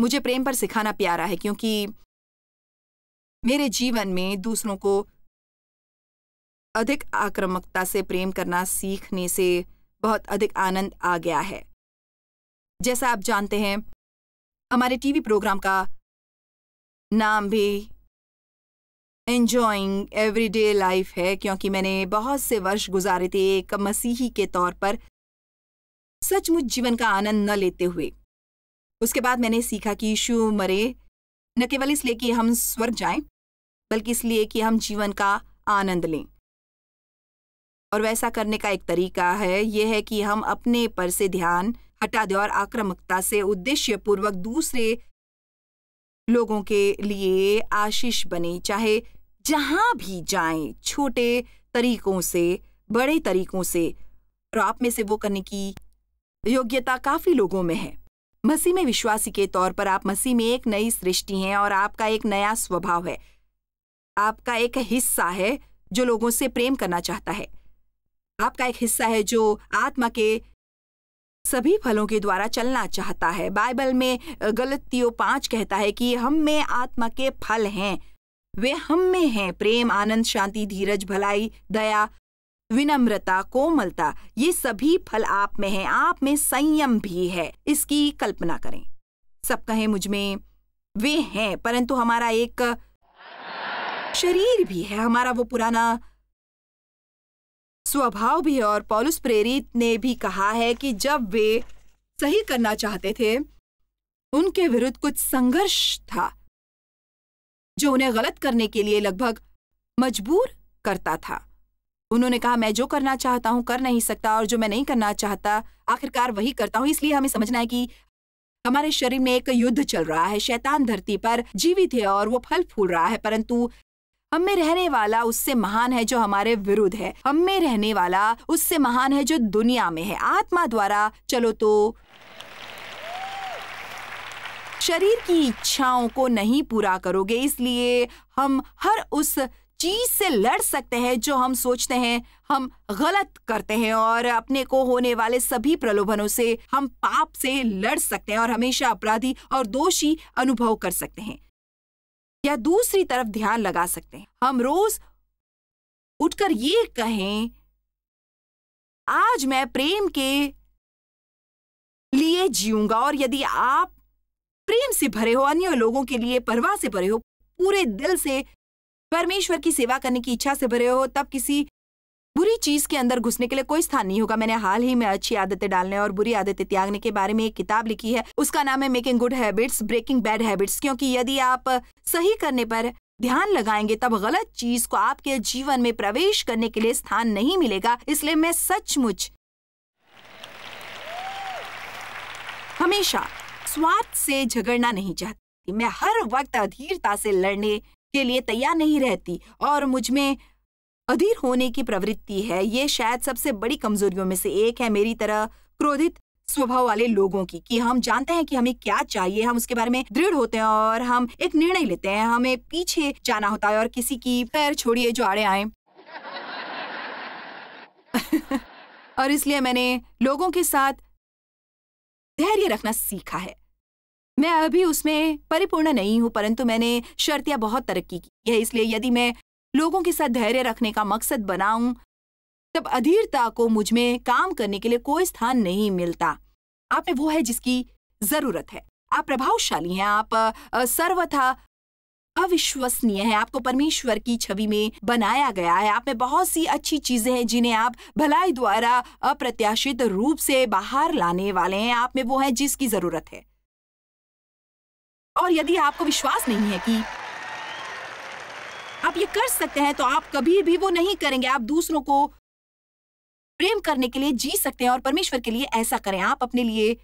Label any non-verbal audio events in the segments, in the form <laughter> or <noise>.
मुझे प्रेम पर सिखाना प्यारा है क्योंकि मेरे जीवन में दूसरों को अधिक आक्रामकता से प्रेम करना सीखने से बहुत अधिक आनंद आ गया है जैसा आप जानते हैं हमारे टीवी प्रोग्राम का नाम भी एन्जॉइंग एवरीडे लाइफ है क्योंकि मैंने बहुत से वर्ष गुजारे थे एक मसीही के तौर पर सचमुच जीवन का आनंद न लेते हुए उसके बाद मैंने सीखा कि यीशु मरे न केवल इसलिए कि हम स्वर्ग जाएं बल्कि इसलिए कि हम जीवन का आनंद लें और वैसा करने का एक तरीका है यह है कि हम अपने पर से ध्यान हटा दें और आक्रामकता से उद्देश्य पूर्वक दूसरे लोगों के लिए आशीष बने चाहे जहां भी जाएं छोटे तरीकों से बड़े तरीकों से और आप में से वो करने की योग्यता काफी लोगों में है मसीह में विश्वासी के तौर पर आप मसीह में एक नई सृष्टि हैं और आपका एक नया स्वभाव है आपका एक हिस्सा है जो लोगों से प्रेम करना चाहता है आपका एक हिस्सा है जो आत्मा के सभी फलों के द्वारा चलना चाहता है बाइबल में गलतियों पांच कहता है कि हम में आत्मा के फल हैं वे हम में हैं प्रेम आनंद शांति धीरज भलाई दया विनम्रता कोमलता ये सभी फल आप में है आप में संयम भी है इसकी कल्पना करें सब कहें मुझमें वे हैं परंतु हमारा एक शरीर भी है हमारा वो पुराना स्वभाव भी है और पॉलुस प्रेरित ने भी कहा है कि जब वे सही करना चाहते थे उनके विरुद्ध कुछ संघर्ष था जो उन्हें गलत करने के लिए लगभग मजबूर करता था उन्होंने कहा मैं जो करना चाहता हूँ कर नहीं सकता और जो मैं नहीं करना चाहता आखिरकार वही करता हूँ इसलिए हमें समझना है कि हमारे शरीर में एक युद्ध चल रहा है शैतान धरती पर जीवित है और वो फल फूल रहा है परंतु हम में रहने वाला उससे महान है जो हमारे विरुद्ध है हम में रहने वाला उससे महान है जो दुनिया में है आत्मा द्वारा चलो तो शरीर की इच्छाओं को नहीं पूरा करोगे इसलिए हम हर उस चीज से लड़ सकते हैं जो हम सोचते हैं हम गलत करते हैं और अपने को होने वाले सभी प्रलोभनों से हम पाप से लड़ सकते हैं और हमेशा अपराधी और दोषी अनुभव कर सकते हैं या दूसरी तरफ ध्यान लगा सकते हैं हम रोज उठकर ये कहें आज मैं प्रेम के लिए जीऊंगा और यदि आप प्रेम से भरे हो अन्य लोगों के लिए परवाह से भरे हो पूरे दिल से परमेश्वर की सेवा करने की इच्छा से भरे हो तब किसी बुरी चीज के अंदर घुसने के लिए कोई स्थान नहीं होगा मैंने हाल ही में अच्छी आदतें डालने और बुरी आदतें त्यागने के बारे में एक किताब लिखी है उसका नाम है making good habits breaking bad habits क्योंकि यदि आप सही करने पर ध्यान लगाएंगे तब गलत चीज को आपके जीवन में प्रवेश करने के लिए स्थान नहीं मिलेगा इसलिए मैं सचमुच हमेशा स्वार्थ से झगड़ना नहीं चाहती मैं हर वक्त अधीरता से लड़ने के लिए तैयार नहीं रहती और मुझ में अधीर होने की प्रवृत्ति है ये शायद सबसे बड़ी कमजोरियों में से एक है मेरी तरह क्रोधित स्वभाव वाले लोगों की कि हम जानते हैं कि हमें क्या चाहिए हम उसके बारे में दृढ़ होते हैं और हम एक निर्णय लेते हैं हमें पीछे जाना होता है और किसी की पैर छोड़िए जो आड़े आए <laughs> और इसलिए मैंने लोगों के साथ धैर्य रखना सीखा है मैं अभी उसमें परिपूर्ण नहीं हूं परंतु मैंने शर्तियां बहुत तरक्की की है इसलिए यदि मैं लोगों के साथ धैर्य रखने का मकसद बनाऊं तब अधीरता को मुझ में काम करने के लिए कोई स्थान नहीं मिलता आप में वो है जिसकी जरूरत है आप प्रभावशाली हैं आप सर्वथा अविश्वसनीय है आपको परमेश्वर की छवि में बनाया गया है आप में बहुत सी अच्छी चीजें हैं जिन्हें आप भलाई द्वारा अप्रत्याशित रूप से बाहर लाने वाले हैं आप में वो है जिसकी जरूरत है और यदि आपको विश्वास नहीं है कि आप ये कर सकते हैं तो आप कभी भी वो नहीं करेंगे आप दूसरों को प्रेम करने के लिए जी सकते हैं और परमेश्वर के लिए ऐसा करें आप अपने लिए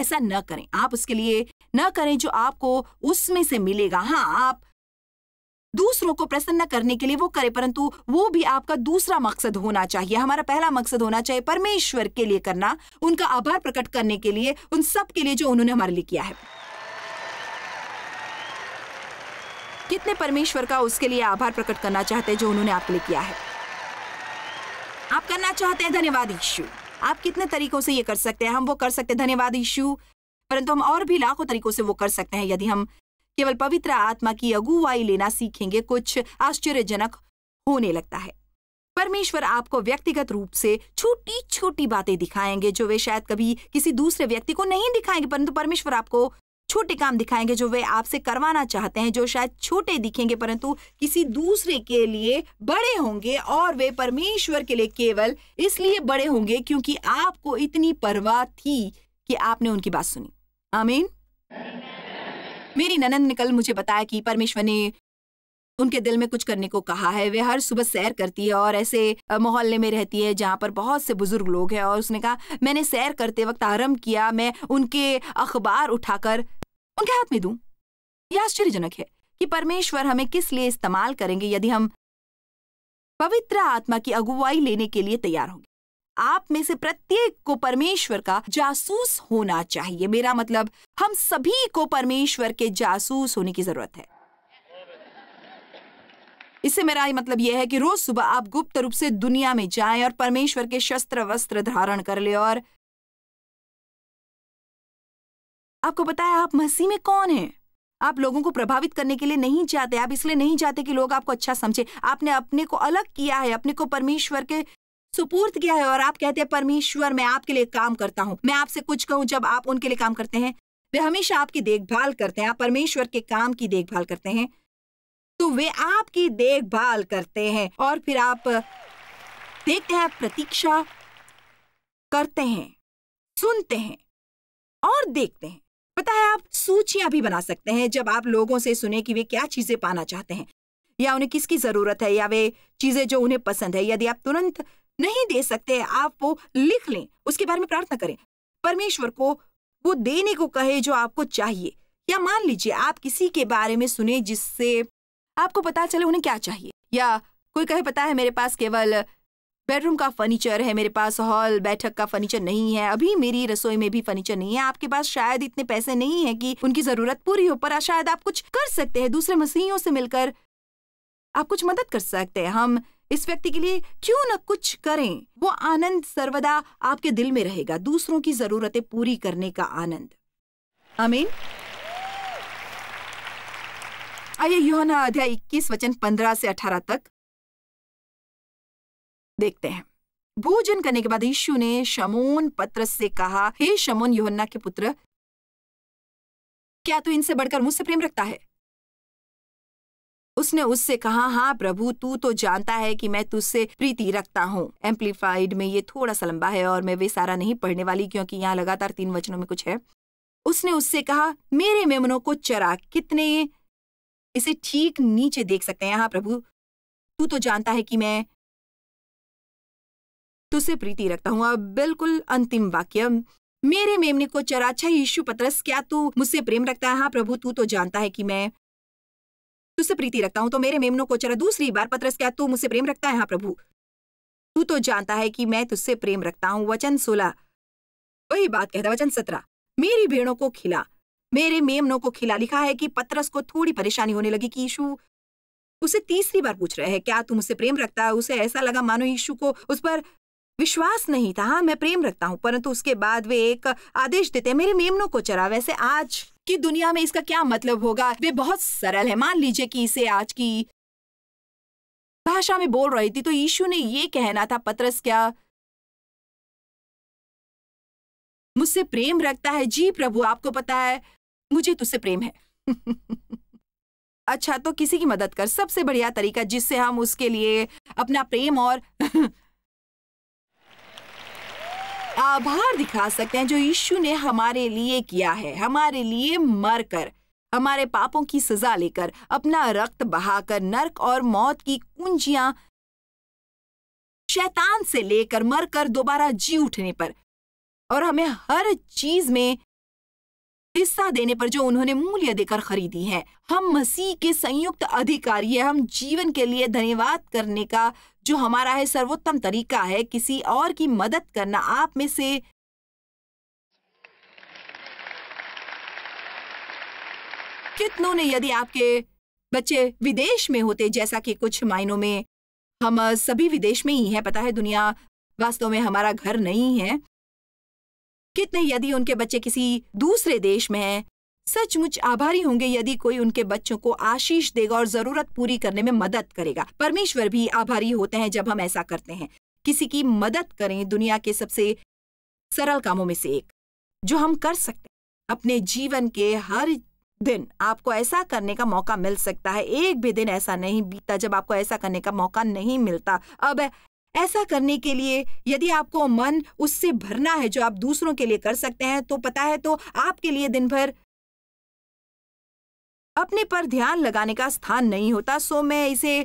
ऐसा न करें आप उसके लिए न करें जो आपको उसमें से मिलेगा हाँ आप दूसरों को प्रसन्न करने के लिए वो करें परंतु वो भी आपका दूसरा मकसद होना चाहिए हमारा पहला मकसद होना चाहिए परमेश्वर के लिए करना उनका आभार प्रकट करने के लिए उन सब के लिए जो उन्होंने हमारे लिए किया है कितने परमेश्वर का उसके लिए आभार प्रकट करना चाहते हैं जो उन्होंने आपके लिए किया है आप करना चाहते हैं धन्यवाद यीशु आप कितने तरीकों से ये कर सकते हैं हम वो कर सकते हैं धन्यवाद यीशु परंतु हम और भी लाखों तरीकों से वो कर सकते हैं यदि हम केवल पवित्र आत्मा की अगुवाई लेना सीखेंगे कुछ आश्चर्यजनक होने लगता है परमेश्वर आपको व्यक्तिगत रूप से छोटी छोटी बातें दिखाएंगे जो वे शायद कभी किसी दूसरे व्यक्ति को नहीं दिखाएंगे परंतु परमेश्वर आपको छोटे काम दिखाएंगे जो वे आपसे करवाना चाहते हैं जो शायद छोटे दिखेंगे परंतु किसी दूसरे के लिए बड़े होंगे और वे परमेश्वर के लिए केवल इसलिए बड़े होंगे क्योंकि आपको इतनी परवाह थी कि आपने उनकी बात सुनी आमीन मेरी ननंद ने कल मुझे बताया कि परमेश्वर ने उनके दिल में कुछ करने को कहा है वे हर सुबह सैर करती है और ऐसे मोहल्ले में रहती है जहाँ पर बहुत से बुजुर्ग लोग हैं और उसने कहा मैंने सैर करते वक्त आरम्भ किया मैं उनके अखबार उठाकर उनके हाथ में दूं यह आश्चर्यजनक है कि परमेश्वर हमें किस लिए इस्तेमाल करेंगे यदि हम पवित्र आत्मा की अगुवाई लेने के लिए तैयार होंगे आप में से प्रत्येक को परमेश्वर का जासूस होना चाहिए मेरा मतलब हम सभी को परमेश्वर के जासूस होने की जरूरत है इससे मेरा मतलब यह है कि रोज सुबह आप गुप्त रूप से दुनिया में जाएं और परमेश्वर के शस्त्र वस्त्र धारण कर ले और आपको पता है आप मसीह में कौन है आप लोगों को प्रभावित करने के लिए नहीं चाहते आप इसलिए नहीं चाहते कि लोग आपको अच्छा समझे आपने अपने को अलग किया है अपने को परमेश्वर के सुपूर्द किया है और आप कहते हैं परमेश्वर मैं आपके लिए काम करता हूं मैं आपसे कुछ कहूं जब आप उनके लिए काम करते हैं वे हमेशा आपकी देखभाल करते हैं आप परमेश्वर के काम की देखभाल करते हैं तो वे आपकी देखभाल करते हैं और फिर आप देखते हैं प्रतीक्षा करते हैं सुनते हैं और देखते हैं पता है आप सूचियां भी बना सकते हैं जब आप लोगों से सुने कि वे क्या चीजें पाना चाहते हैं या उन्हें किसकी जरूरत है या वे चीजें जो उन्हें पसंद है यदि आप तुरंत नहीं दे सकते आप वो लिख लें उसके बारे में प्रार्थना करें परमेश्वर को वो देने को कहे जो आपको चाहिए या मान लीजिए आप किसी के बारे में सुने जिससे आपको पता चले उन्हें क्या चाहिए या कोई कहे पता है मेरे पास केवल बेडरूम का फर्नीचर है मेरे पास हॉल बैठक का फर्नीचर नहीं है अभी मेरी रसोई में भी फर्नीचर नहीं है आपके पास शायद इतने पैसे नहीं है कि उनकी जरूरत पूरी हो पर शायद आप कुछ कर सकते हैं दूसरे मसीहियों से मिलकर आप कुछ मदद कर सकते हैं हम इस व्यक्ति के लिए क्यों ना कुछ करें वो आनंद सर्वदा आपके दिल में रहेगा दूसरों की जरूरतें पूरी करने का आनंद अमीन आइए योना अध्याय इक्कीस वचन पंद्रह से अठारह तक देखते हैं भोजन करने के बाद यीशु ने शमोन पत्र से कहा हे शमोन योहन्ना के पुत्र क्या तू इनसे बढ़कर मुझसे प्रेम रखता है उसने उससे कहा हाँ प्रभु तू तो जानता है कि मैं तुझसे प्रीति रखता हूँ एम्पलीफाइड में ये थोड़ा सा लंबा है और मैं वे सारा नहीं पढ़ने वाली क्योंकि यहाँ लगातार तीन वचनों में कुछ है उसने उससे कहा मेरे मेमनों को चरा कितने इसे ठीक नीचे देख सकते हैं हाँ प्रभु तू तो जानता है कि मैं तुसे प्रीति रखता हूँ अब बिल्कुल अंतिम वाक्य मेरे मेमने को चराचा अच्छा यीशु पत्रस क्या तू मुझसे प्रेम रखता है हाँ प्रभु तू तो जानता है कि मैं तुझसे प्रीति रखता हूँ तो मेरे मेमनों को चरा दूसरी बार पत्रस क्या तू मुझसे प्रेम रखता है हाँ प्रभु तू तो जानता है कि मैं तुझसे प्रेम रखता हूँ वचन सोलह वही बात कहता वचन सत्रह मेरी भेड़ों को खिला मेरे मेमनों को खिला लिखा है कि पत्रस को थोड़ी परेशानी होने लगी कि यीशु उसे तीसरी बार पूछ रहे हैं क्या तुम उसे प्रेम रखता है उसे ऐसा लगा मानो यीशु को उस पर विश्वास नहीं था हाँ मैं प्रेम रखता हूँ परंतु उसके बाद वे एक आदेश देते मेरे मेमनों को चरा वैसे आज की दुनिया में इसका क्या मतलब होगा वे बहुत सरल है मान लीजिए कि इसे आज की भाषा में बोल रही थी तो यीशु ने ये कहना था पत्रस क्या मुझसे प्रेम रखता है जी प्रभु आपको पता है मुझे तुझसे प्रेम है <laughs> अच्छा तो किसी की मदद कर सबसे बढ़िया तरीका जिससे हम उसके लिए अपना प्रेम और <laughs> आभार दिखा सकते हैं जो यीशु ने हमारे लिए किया है हमारे लिए मर कर हमारे पापों की सजा लेकर अपना रक्त बहाकर नरक और मौत की कुंजियां शैतान से लेकर मरकर दोबारा जी उठने पर और हमें हर चीज में हिस्सा देने पर जो उन्होंने मूल्य देकर खरीदी है हम मसीह के संयुक्त अधिकारी है हम जीवन के लिए धन्यवाद करने का जो हमारा है सर्वोत्तम तरीका है किसी और की मदद करना आप में से कितनों ने यदि आपके बच्चे विदेश में होते जैसा कि कुछ मायनों में हम सभी विदेश में ही हैं पता है दुनिया वास्तव में हमारा घर नहीं है कितने यदि उनके बच्चे किसी दूसरे देश में हैं सचमुच आभारी होंगे यदि कोई उनके बच्चों को आशीष देगा और जरूरत पूरी करने में मदद करेगा परमेश्वर भी आभारी होते हैं जब हम ऐसा करते हैं किसी की मदद करें दुनिया के सबसे सरल कामों में से एक जो हम कर सकते हैं अपने जीवन के हर दिन आपको ऐसा करने का मौका मिल सकता है एक भी दिन ऐसा नहीं बीता जब आपको ऐसा करने का मौका नहीं मिलता अब ऐसा करने के लिए यदि आपको मन उससे भरना है जो आप दूसरों के लिए कर सकते हैं तो पता है तो आपके लिए दिन भर अपने पर ध्यान लगाने का स्थान नहीं होता सो मैं इसे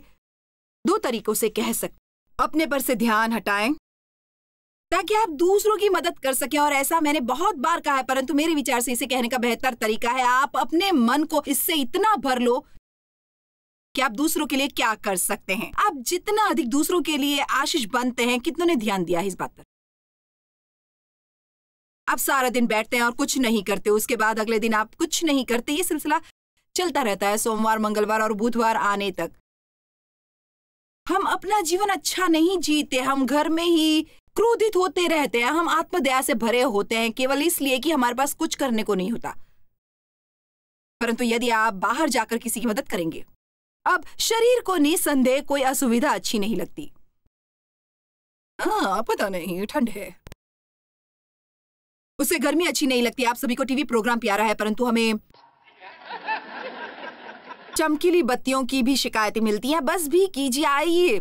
दो तरीकों से कह सकती अपने पर से ध्यान हटाएं ताकि आप दूसरों की मदद कर सके और ऐसा मैंने बहुत बार कहा है परंतु मेरे विचार से इसे कहने का बेहतर तरीका है आप अपने मन को इससे इतना भर लो कि आप दूसरों के लिए क्या कर सकते हैं आप जितना अधिक दूसरों के लिए आशीष बनते हैं कितनों ने ध्यान दिया है इस बात पर आप सारा दिन बैठते हैं और कुछ नहीं करते उसके बाद अगले दिन आप कुछ नहीं करते ये सिलसिला चलता रहता है सोमवार मंगलवार और बुधवार आने तक हम अपना जीवन अच्छा नहीं जीते हम घर में ही क्रोधित होते रहते हैं हम आत्मदया से भरे होते हैं केवल इसलिए कि हमारे पास कुछ करने को नहीं होता परंतु यदि आप बाहर जाकर किसी की मदद करेंगे अब शरीर को निसंदेह कोई असुविधा अच्छी नहीं लगती हाँ पता नहीं ठंड है उसे गर्मी अच्छी नहीं लगती आप सभी को टीवी प्रोग्राम प्यारा है परंतु हमें चमकीली बत्तियों की भी शिकायतें मिलती हैं बस भी कीजिए आइए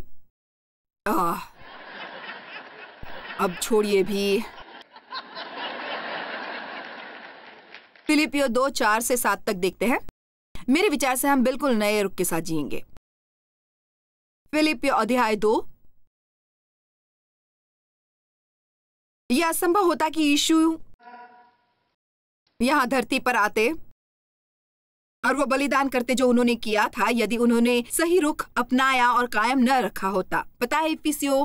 अब छोड़िए भी फिलिपियो दो चार से सात तक देखते हैं मेरे विचार से हम बिल्कुल नए रुख के साथ जिएंगे फिलिपियो अध्याय दो यह असंभव होता कि यीशु यहां धरती पर आते और वो बलिदान करते जो उन्होंने किया था यदि उन्होंने सही रुख अपनाया और कायम न रखा होता पता है पीसीओ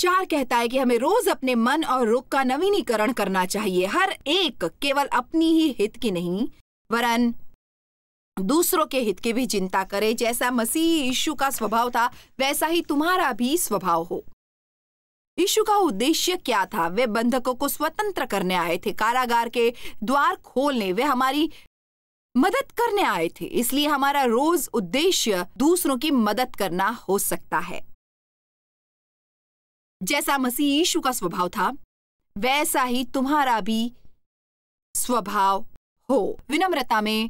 चार कहता है कि हमें रोज अपने मन और रुख का नवीनीकरण करना चाहिए हर एक केवल अपनी ही हित की नहीं वरन दूसरों के हित की भी चिंता करे जैसा मसीह यीशु का स्वभाव था वैसा ही तुम्हारा भी स्वभाव हो यीशु का उद्देश्य क्या था वे बंधकों को स्वतंत्र करने आए थे कारागार के द्वार खोलने वे हमारी मदद करने आए थे इसलिए हमारा रोज उद्देश्य दूसरों की मदद करना हो सकता है जैसा मसीह यीशु का स्वभाव था वैसा ही तुम्हारा भी स्वभाव हो विनम्रता में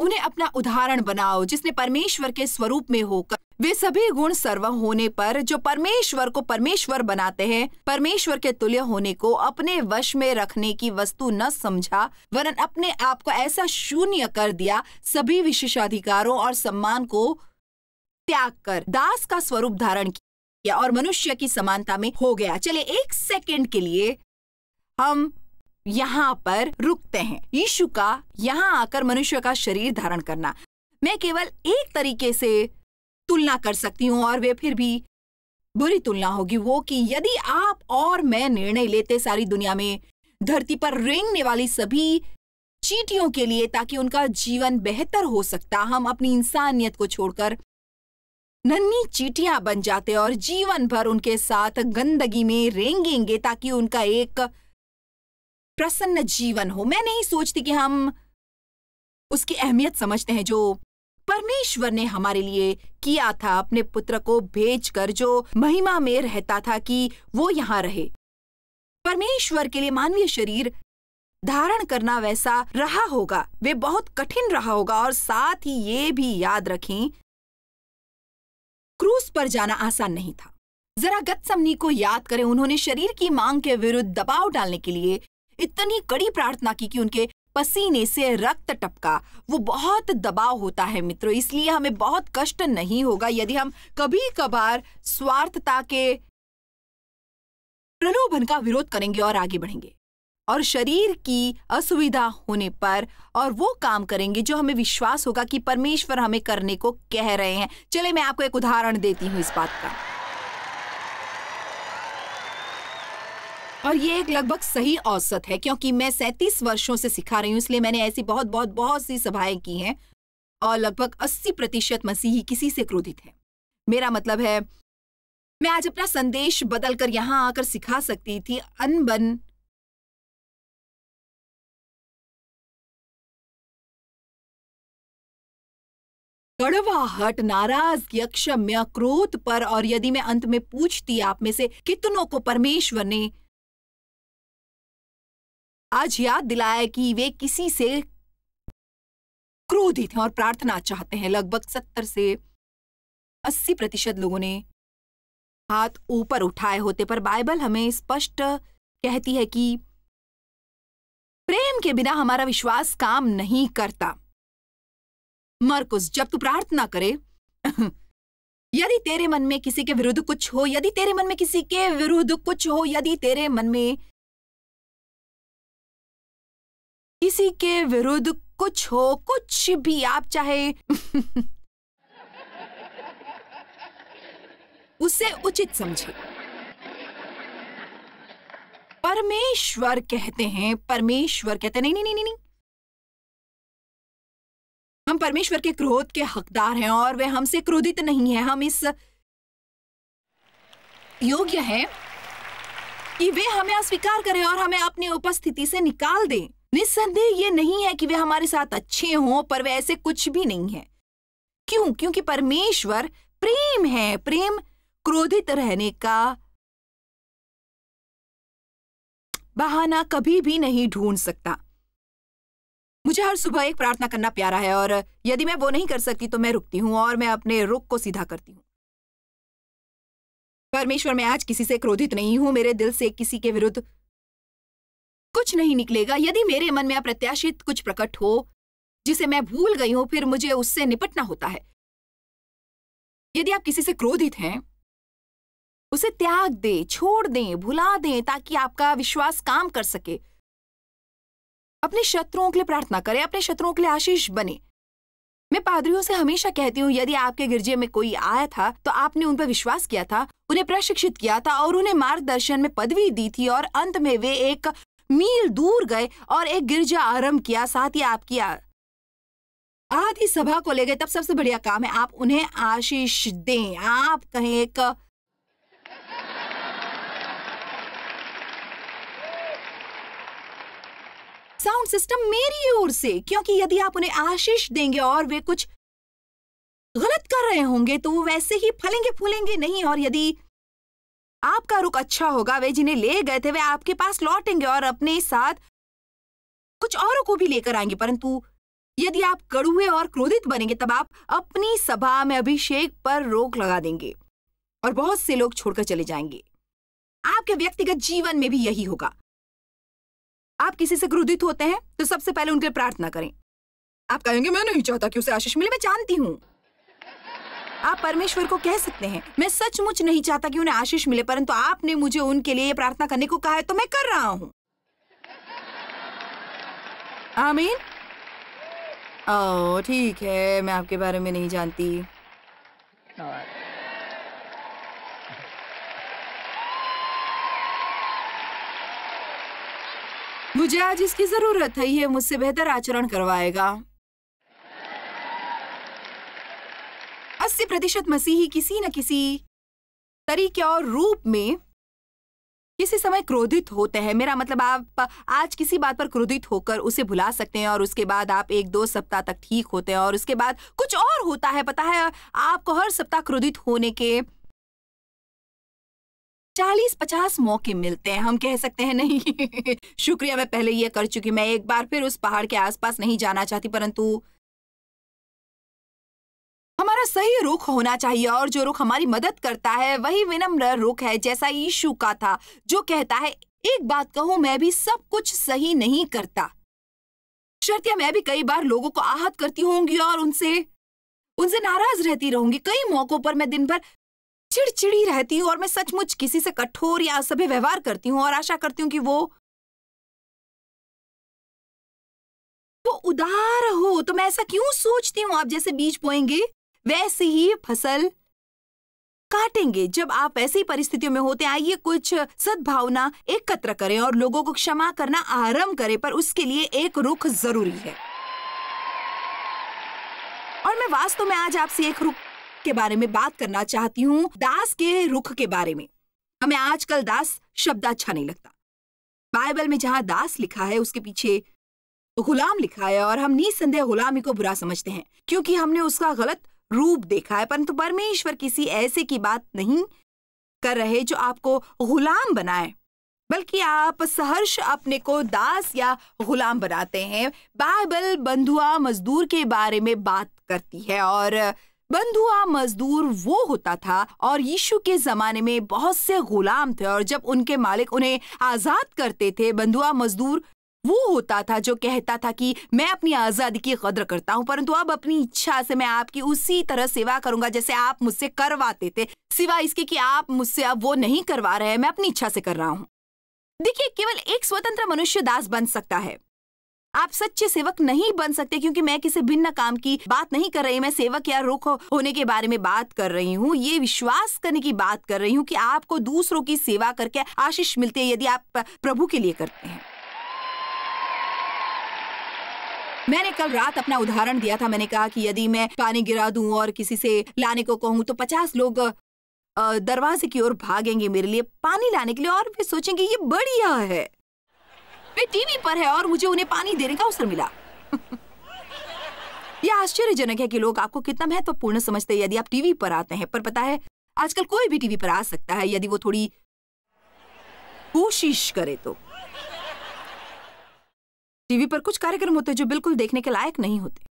उन्हें अपना उदाहरण बनाओ जिसने परमेश्वर के स्वरूप में होकर वे सभी गुण सर्व होने पर जो परमेश्वर को परमेश्वर बनाते हैं परमेश्वर के तुल्य होने को अपने वश में रखने की वस्तु न समझा वरन अपने आप को ऐसा शून्य कर दिया सभी विशेषाधिकारों और सम्मान को त्याग कर दास का स्वरूप धारण किया और मनुष्य की समानता में हो गया चले एक सेकेंड के लिए हम यहाँ पर रुकते हैं यीशु का यहाँ आकर मनुष्य का शरीर धारण करना मैं केवल एक तरीके से तुलना कर सकती हूँ और वे फिर भी बुरी तुलना होगी वो कि यदि आप और मैं निर्णय लेते सारी दुनिया में धरती पर रेंगने वाली सभी चीटियों के लिए ताकि उनका जीवन बेहतर हो सकता हम अपनी इंसानियत को छोड़कर नन्ही चीटियां बन जाते और जीवन भर उनके साथ गंदगी में रेंगेंगे ताकि उनका एक प्रसन्न जीवन हो मैं नहीं सोचती कि हम उसकी अहमियत समझते हैं जो परमेश्वर ने हमारे लिए किया था अपने पुत्र को भेजकर जो महिमा में रहता था कि वो यहाँ रहे परमेश्वर के लिए मानवीय शरीर धारण करना वैसा रहा होगा वे बहुत कठिन रहा होगा और साथ ही ये भी याद रखें क्रूज पर जाना आसान नहीं था जरा गतसमनी को याद करें उन्होंने शरीर की मांग के विरुद्ध दबाव डालने के लिए इतनी कड़ी प्रार्थना की कि उनके पसीने से रक्त टपका वो बहुत दबाव होता है मित्रों इसलिए हमें बहुत कष्ट नहीं होगा यदि हम कभी कभार स्वार्थता के प्रलोभन का विरोध करेंगे और आगे बढ़ेंगे और शरीर की असुविधा होने पर और वो काम करेंगे जो हमें विश्वास होगा कि परमेश्वर हमें करने को कह रहे हैं चले मैं आपको एक उदाहरण देती हूं इस बात का और ये एक लगभग सही औसत है क्योंकि मैं सैंतीस वर्षों से सिखा रही हूँ इसलिए मैंने ऐसी बहुत बहुत बहुत सी सभाएं की हैं और लगभग अस्सी प्रतिशत मसीही किसी से क्रोधित है मेरा मतलब है मैं आज अपना संदेश बदलकर यहां आकर सिखा सकती थी अनबन कड़वाहट नाराज अक्षम्य क्रोध पर और यदि मैं अंत में पूछती आप में से कितनों को परमेश्वर ने आज याद दिलाया कि वे किसी से क्रोधित हैं और प्रार्थना चाहते हैं लगभग सत्तर से अस्सी प्रतिशत लोगों ने हाथ ऊपर उठाए होते पर बाइबल हमें स्पष्ट कहती है कि प्रेम के बिना हमारा विश्वास काम नहीं करता मरकुस जब तू प्रार्थना करे यदि तेरे मन में किसी के विरुद्ध कुछ हो यदि तेरे मन में किसी के विरुद्ध कुछ हो यदि तेरे मन में किसी के विरुद्ध कुछ हो कुछ भी आप चाहे उसे उचित समझे परमेश्वर कहते हैं परमेश्वर कहते हैं नहीं नहीं नहीं नहीं हम परमेश्वर के क्रोध के हकदार हैं और वे हमसे क्रोधित नहीं है हम इस योग्य हैं कि वे हमें अस्वीकार करें और हमें अपनी उपस्थिति से निकाल दें निस्संदेह ये नहीं है कि वे हमारे साथ अच्छे हों पर वे ऐसे कुछ भी नहीं है क्यों क्योंकि परमेश्वर प्रेम है प्रेम क्रोधित रहने का बहाना कभी भी नहीं ढूंढ सकता मुझे हर सुबह एक प्रार्थना करना प्यारा है और यदि मैं वो नहीं कर सकती तो मैं रुकती हूं और मैं अपने रुख को सीधा करती हूं परमेश्वर मैं आज किसी से क्रोधित नहीं हूं मेरे दिल से किसी के विरुद्ध कुछ नहीं निकलेगा यदि मेरे मन में अप्रत्याशित कुछ प्रकट हो जिसे मैं भूल गई हूं फिर मुझे उससे निपटना होता है यदि आप किसी से क्रोधित हैं उसे त्याग दे छोड़ दें भुला दें ताकि आपका विश्वास काम कर सके अपने शत्रुओं के लिए प्रार्थना करें अपने शत्रुओं के लिए आशीष बने मैं पादरियों से हमेशा कहती हूं यदि आपके गिरजे में कोई आया था तो आपने उन पर विश्वास किया था उन्हें प्रशिक्षित किया था और उन्हें मार्गदर्शन में पदवी दी थी और अंत में वे एक मील दूर गए और एक गिरजा आरंभ किया साथ ही किया आधी सभा को ले गए तब सबसे बढ़िया काम है आप उन्हें आशीष दें आप कहें एक साउंड सिस्टम मेरी ओर से क्योंकि यदि आप उन्हें आशीष देंगे और वे कुछ गलत कर रहे होंगे तो वो वैसे ही फलेंगे फूलेंगे नहीं और यदि आपका रुख अच्छा होगा वे जिन्हें ले गए थे वे आपके पास लौटेंगे और अपने साथ कुछ औरों को भी लेकर आएंगे परंतु यदि आप कड़ुए और क्रोधित बनेंगे तब आप अपनी सभा में अभिषेक पर रोक लगा देंगे और बहुत से लोग छोड़कर चले जाएंगे आपके व्यक्तिगत जीवन में भी यही होगा आप किसी से क्रोधित होते हैं तो सबसे पहले उनके प्रार्थना करें आप कहेंगे मैं नहीं चाहता कि उसे आशीष मिले मैं जानती हूं आप परमेश्वर को कह सकते हैं मैं सचमुच नहीं चाहता कि उन्हें आशीष मिले परंतु आपने मुझे उनके लिए प्रार्थना करने को कहा है तो मैं कर रहा हूँ आमीन ओ ठीक है मैं आपके बारे में नहीं जानती मुझे आज इसकी जरूरत है ये मुझसे बेहतर आचरण करवाएगा अस्सी प्रतिशत मसीही किसी न किसी तरीके और रूप में किसी समय क्रोधित होते हैं मेरा मतलब आप आज किसी बात पर क्रोधित होकर उसे भुला सकते हैं और उसके बाद आप एक दो सप्ताह तक ठीक होते हैं और उसके बाद कुछ और होता है पता है आपको हर सप्ताह क्रोधित होने के चालीस पचास मौके मिलते हैं हम कह सकते हैं नहीं <laughs> शुक्रिया मैं पहले यह कर चुकी मैं एक बार फिर उस पहाड़ के आसपास नहीं जाना चाहती परंतु हमारा सही रुख होना चाहिए और जो रुख हमारी मदद करता है वही विनम्र रुख है जैसा यीशु का था जो कहता है एक बात कहूं मैं भी सब कुछ सही नहीं करता शर्तिया मैं भी कई बार लोगों को आहत करती होंगी और उनसे उनसे नाराज रहती रहूंगी कई मौकों पर मैं दिन भर चिड़चिड़ी रहती हूँ और मैं सचमुच किसी से कठोर या असभ्य व्यवहार करती हूँ और आशा करती हूँ कि वो वो उदार हो तो मैं ऐसा क्यों सोचती हूँ आप जैसे बीज बोएंगे वैसी ही फसल काटेंगे जब आप ऐसी परिस्थितियों में होते आइए कुछ सद्भावना एकत्र करें और लोगों को क्षमा करना आरंभ करें पर उसके लिए एक रुख जरूरी है और मैं वास्तव में आज आपसे एक रुख के बारे में बात करना चाहती हूँ दास के रुख के बारे में हमें आजकल दास शब्द अच्छा नहीं लगता बाइबल में जहाँ दास लिखा है उसके पीछे गुलाम लिखा है और हम निसंदेह गुलामी को बुरा समझते हैं क्योंकि हमने उसका गलत रूप देखा है परंतु परमेश्वर किसी ऐसे की बात नहीं कर रहे जो आपको गुलाम बनाए बल्कि आप सहर्ष अपने को दास या गुलाम बनाते हैं बाइबल बंधुआ मजदूर के बारे में बात करती है और बंधुआ मजदूर वो होता था और यीशु के जमाने में बहुत से गुलाम थे और जब उनके मालिक उन्हें आजाद करते थे बंधुआ मजदूर वो होता था जो कहता था कि मैं अपनी आजादी की कदर करता हूँ परंतु अब अपनी इच्छा से मैं आपकी उसी तरह सेवा करूंगा जैसे आप मुझसे करवाते थे सिवाय इसके कि आप मुझसे अब वो नहीं करवा रहे मैं अपनी इच्छा से कर रहा हूँ देखिए केवल एक स्वतंत्र मनुष्य दास बन सकता है आप सच्चे सेवक नहीं बन सकते क्योंकि मैं किसी भिन्न काम की बात नहीं कर रही मैं सेवक या रुख होने के बारे में बात कर रही हूँ ये विश्वास करने की बात कर रही हूँ कि आपको दूसरों की सेवा करके आशीष मिलती है यदि आप प्रभु के लिए करते हैं मैंने कल रात अपना उदाहरण दिया था मैंने कहा कि यदि मैं पानी गिरा दूं और किसी से लाने को कहूं तो पचास लोग दरवाजे की ओर भागेंगे मेरे लिए पानी लाने के लिए और वे सोचेंगे ये बढ़िया है वे टीवी पर है और मुझे उन्हें पानी देने का अवसर मिला <laughs> यह आश्चर्यजनक है कि लोग आपको कितना महत्वपूर्ण समझते हैं यदि आप टीवी पर आते हैं पर पता है आजकल कोई भी टीवी पर आ सकता है यदि वो थोड़ी कोशिश करे तो टीवी पर कुछ कार्यक्रम होते जो बिल्कुल देखने के लायक नहीं होते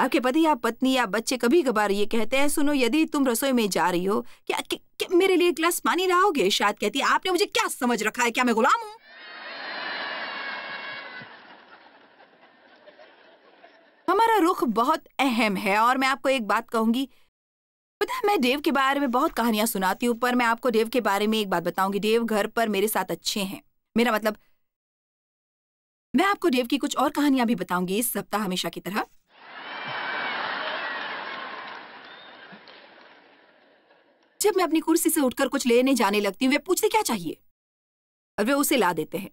आपके पति या पत्नी या बच्चे कभी कभार ये कहते हैं सुनो यदि तुम रसोई में जा रही हो क्या, कि, कि, मेरे लिए ग्लास पानी लाओगे शायद कहती है आपने मुझे क्या समझ रखा है क्या मैं गुलाम हूं हमारा रुख बहुत अहम है और मैं आपको एक बात कहूंगी पता है मैं देव के बारे में बहुत कहानियां सुनाती हूँ पर मैं आपको देव के बारे में एक बात बताऊंगी देव घर पर मेरे साथ अच्छे हैं मेरा मतलब मैं आपको डेव की कुछ और कहानियां भी बताऊंगी इस सप्ताह हमेशा की तरह जब मैं अपनी कुर्सी से उठकर कुछ लेने जाने लगती हूँ वे पूछते क्या चाहिए और वे उसे ला देते हैं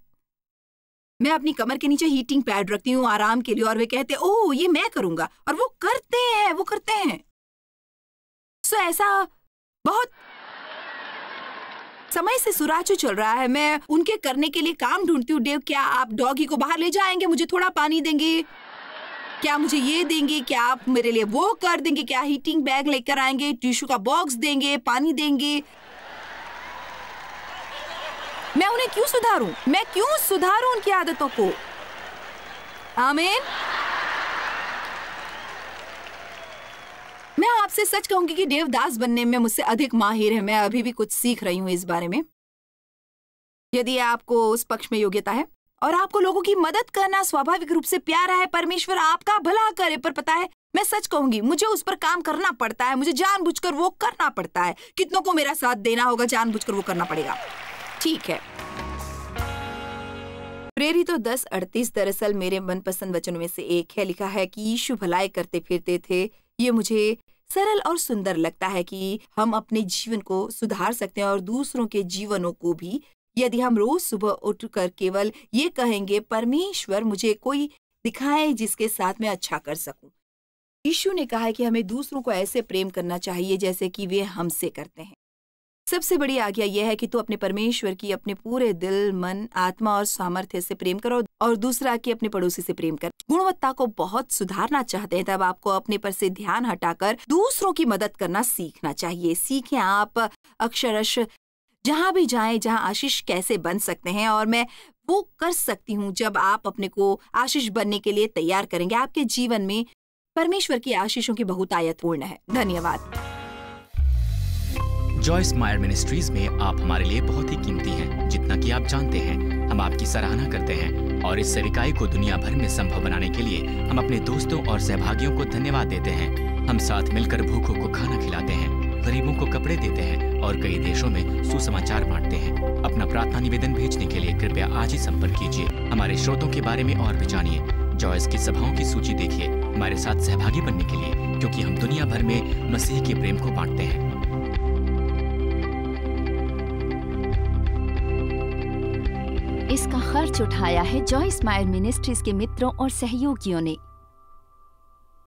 मैं अपनी कमर के नीचे हीटिंग पैड रखती हूँ आराम के लिए और वे कहते ओह ये मैं करूंगा और वो करते हैं वो करते हैं सो ऐसा बहुत समय से सुराचू चल रहा है मैं उनके करने के लिए काम ढूंढती हूँ डेव क्या आप डॉगी को बाहर ले जाएंगे मुझे थोड़ा पानी देंगे क्या मुझे ये देंगे क्या आप मेरे लिए वो कर देंगे क्या हीटिंग बैग लेकर आएंगे टिश्यू का बॉक्स देंगे पानी देंगे मैं उन्हें क्यों सुधारूं मैं क्यों सुधारूं उनकी आदतों को आमीन मैं आपसे सच कहूंगी कि देवदास बनने में मुझसे अधिक माहिर है मैं अभी भी कुछ सीख रही हूँ इस बारे में यदि आपको उस पक्ष में योग्यता है और आपको लोगों की मदद करना स्वाभाविक रूप से प्यारा है परमेश्वर आपका भला करे पर पता है मैं सच कहूंगी मुझे उस पर काम करना पड़ता है मुझे जानबूझकर वो करना पड़ता है कितनों को मेरा साथ देना होगा जानबूझकर वो करना पड़ेगा ठीक है प्रेरित तो दस अड़तीस दरअसल मेरे मनपसंद वचनों में से एक है लिखा है कि यीशु भलाई करते फिरते थे ये मुझे सरल और सुंदर लगता है कि हम अपने जीवन को सुधार सकते हैं और दूसरों के जीवनों को भी यदि हम रोज सुबह उठकर केवल ये कहेंगे परमेश्वर मुझे कोई दिखाए जिसके साथ मैं अच्छा कर सकूं। यीशु ने कहा है कि हमें दूसरों को ऐसे प्रेम करना चाहिए जैसे कि वे हमसे करते हैं सबसे बड़ी आज्ञा यह है कि तू अपने परमेश्वर की अपने पूरे दिल मन आत्मा और सामर्थ्य से प्रेम करो और दूसरा कि अपने पड़ोसी से प्रेम कर गुणवत्ता को बहुत सुधारना चाहते हैं तब आपको अपने पर से ध्यान हटाकर दूसरों की मदद करना सीखना चाहिए सीखे आप अक्षरश जहाँ भी जाए जहाँ आशीष कैसे बन सकते हैं और मैं वो कर सकती हूँ जब आप अपने को आशीष बनने के लिए तैयार करेंगे आपके जीवन में परमेश्वर की आशीषों की बहुत आयत पूर्ण है धन्यवाद जॉयस मायर मिनिस्ट्रीज में आप हमारे लिए बहुत ही कीमती हैं जितना कि आप जानते हैं हम आपकी सराहना करते हैं और इस सरिकाई को दुनिया भर में संभव बनाने के लिए हम अपने दोस्तों और सहभागियों को धन्यवाद देते हैं हम साथ मिलकर भूखों को खाना खिलाते हैं गरीबों को कपड़े देते हैं और कई देशों में सुसमाचार बांटते हैं अपना प्रार्थना निवेदन भेजने के लिए कृपया आज ही संपर्क कीजिए हमारे स्रोतों के बारे में और भी जानिए जॉयस की सभाओं की सूची देखिए हमारे साथ सहभागी बनने के लिए क्योंकि हम दुनिया भर में मसीह के प्रेम को बांटते हैं इसका खर्च उठाया है जॉइस मायर मिनिस्ट्रीज के मित्रों और सहयोगियों ने